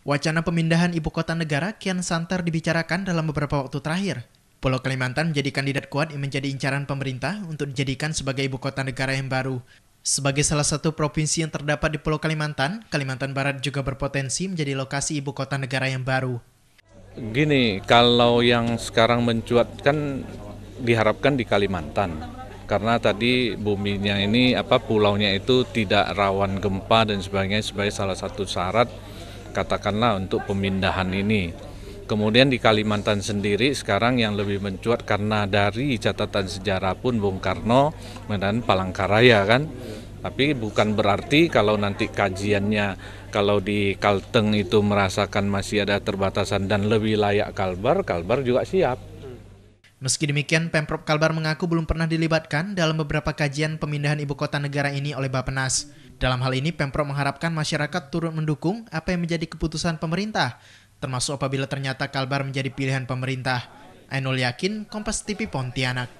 Wacana pemindahan ibu kota negara kian santer dibicarakan dalam beberapa waktu terakhir. Pulau Kalimantan menjadi kandidat kuat yang menjadi incaran pemerintah untuk dijadikan sebagai ibu kota negara yang baru. Sebagai salah satu provinsi yang terdapat di Pulau Kalimantan, Kalimantan Barat juga berpotensi menjadi lokasi ibu kota negara yang baru. Gini, kalau yang sekarang mencuat kan diharapkan di Kalimantan karena tadi buminya ini apa pulaunya itu tidak rawan gempa dan sebagainya sebagai salah satu syarat katakanlah untuk pemindahan ini. Kemudian di Kalimantan sendiri sekarang yang lebih mencuat karena dari catatan sejarah pun Bung Karno dan Palangkaraya kan. Tapi bukan berarti kalau nanti kajiannya kalau di Kalteng itu merasakan masih ada terbatasan dan lebih layak Kalbar, Kalbar juga siap. Meski demikian, Pemprov Kalbar mengaku belum pernah dilibatkan dalam beberapa kajian pemindahan ibu kota negara ini oleh Bapenas. Dalam hal ini, Pemprov mengharapkan masyarakat turut mendukung apa yang menjadi keputusan pemerintah, termasuk apabila ternyata Kalbar menjadi pilihan pemerintah. Ainul Yakin, Kompas TV Pontianak.